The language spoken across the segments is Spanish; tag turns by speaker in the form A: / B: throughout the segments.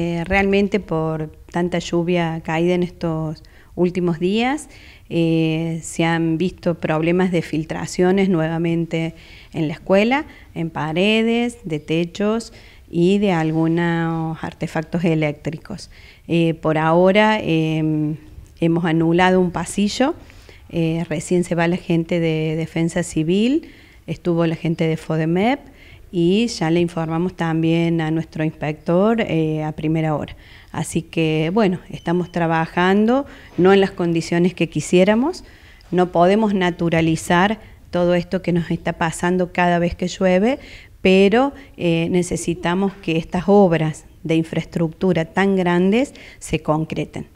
A: Eh, realmente por tanta lluvia caída en estos últimos días eh, se han visto problemas de filtraciones nuevamente en la escuela, en paredes, de techos y de algunos artefactos eléctricos. Eh, por ahora em, hemos anulado un pasillo, recién se va la gente de Defensa Civil, estuvo la gente de FODEMEP, y ya le informamos también a nuestro inspector eh, a primera hora. Así que bueno, estamos trabajando, no en las condiciones que quisiéramos, no podemos naturalizar todo esto que nos está pasando cada vez que llueve, pero eh, necesitamos que estas obras de infraestructura tan grandes se concreten.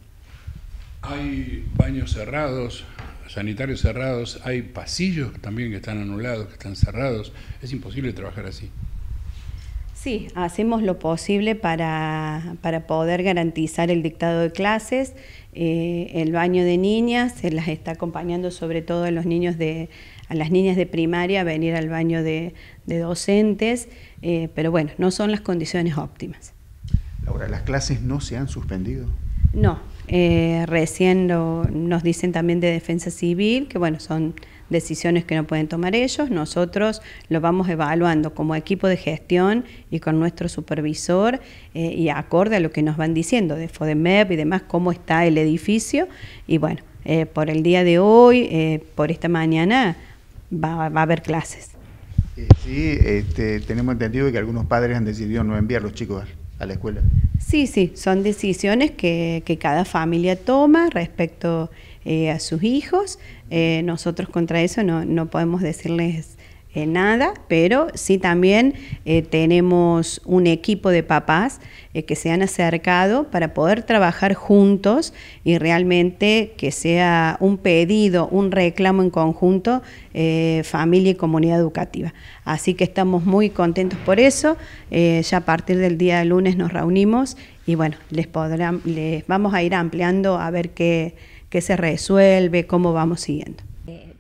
A: Hay baños cerrados, sanitarios cerrados, hay pasillos también que están anulados, que están cerrados. Es imposible trabajar así. Sí, hacemos lo posible para, para poder garantizar el dictado de clases. Eh, el baño de niñas se las está acompañando sobre todo a los niños de a las niñas de primaria a venir al baño de, docentes, eh, pero bueno, no son las condiciones óptimas. Laura, ¿las clases no se han suspendido? No, eh, recién nos dicen también de defensa civil, que bueno, son decisiones que no pueden tomar ellos, nosotros lo vamos evaluando como equipo de gestión y con nuestro supervisor eh, y acorde a lo que nos van diciendo de FODEMEP y demás, cómo está el edificio y bueno, eh, por el día de hoy, eh, por esta mañana, va, a haber clases. Sí, este, tenemos entendido que algunos padres han decidido no enviar los chicos a la escuela. Sí, sí, son decisiones que, que cada familia toma respecto eh, a sus hijos. Eh, nosotros contra eso no, no podemos decirles eh, nada, pero sí también eh, tenemos un equipo de papás eh, que se han acercado para poder trabajar juntos y realmente que sea un pedido, un reclamo en conjunto, eh, familia y comunidad educativa. Así que estamos muy contentos por eso. ya a partir del día de lunes nos reunimos y bueno, les, les vamos a ir ampliando a ver qué se resuelve, cómo vamos siguiendo.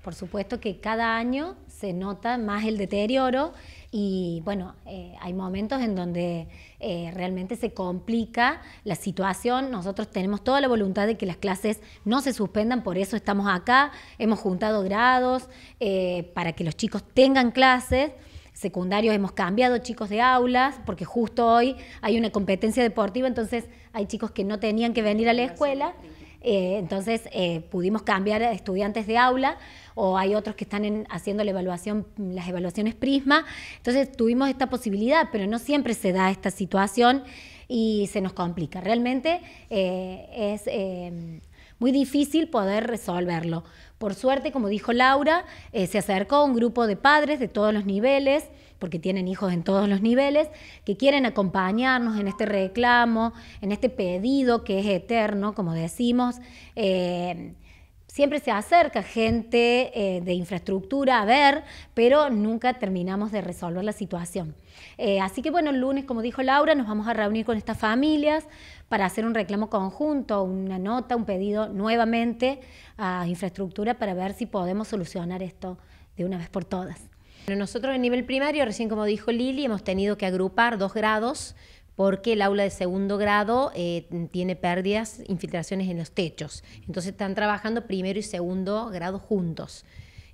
B: por supuesto que cada año se nota más el deterioro y bueno, eh, hay momentos en donde eh, realmente se complica la situación. Nosotros tenemos toda la voluntad de que las clases no se suspendan, por eso estamos acá, hemos juntado grados eh, para que los chicos tengan clases secundarios hemos cambiado chicos de aulas, porque justo hoy hay una competencia deportiva, entonces hay chicos que no tenían que venir a la escuela eh, entonces eh, pudimos cambiar a estudiantes de aula o hay otros que están haciendo la evaluación, las evaluaciones Prisma. Entonces tuvimos esta posibilidad, pero no siempre se da esta situación y se nos complica. Realmente eh, es muy difícil poder resolverlo. Por suerte, como dijo Laura, se acercó un grupo de padres de todos los niveles porque tienen hijos en todos los niveles, que quieren acompañarnos en este reclamo, en este pedido que es eterno, como decimos. Eh, siempre se acerca gente eh, de infraestructura a ver, pero nunca terminamos de resolver la situación. Eh, así que bueno, el lunes, como dijo Laura, nos vamos a reunir con estas familias para hacer un reclamo conjunto, una nota, un pedido nuevamente a infraestructura para ver si podemos solucionar esto de una vez por todas. Nosotros en nivel
C: primario, recién como dijo Lili, hemos tenido que agrupar dos grados porque el aula de segundo grado eh, tiene pérdidas, infiltraciones en los techos. Entonces están trabajando primero y segundo grado juntos.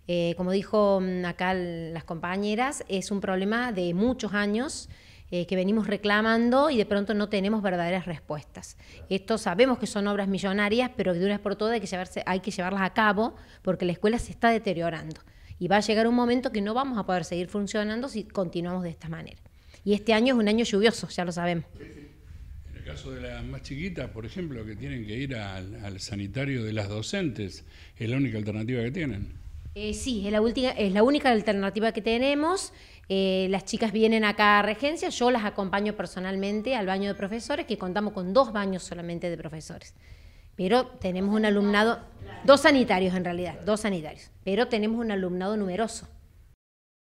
C: Eh, como dijo mm, acá las compañeras, es un problema de muchos años eh, que venimos reclamando y de pronto no tenemos verdaderas respuestas. Esto sabemos que son obras millonarias, pero que de una vez por todas hay que, hay que llevarlas a cabo porque la escuela se está deteriorando. Y va a llegar un momento que no vamos a poder seguir funcionando si continuamos de esta manera. Y este año es un año lluvioso, ya lo sabemos.
A: En el caso de las más chiquitas, por ejemplo, que tienen que ir al, sanitario de las docentes, es la única alternativa que tienen.
C: Eh, sí, es la, última, es la única alternativa que tenemos. Eh, las chicas vienen acá a regencia, yo las acompaño personalmente al baño de profesores, que contamos con dos baños solamente de profesores pero tenemos un alumnado, dos sanitarios en realidad, dos sanitarios, pero tenemos un alumnado numeroso.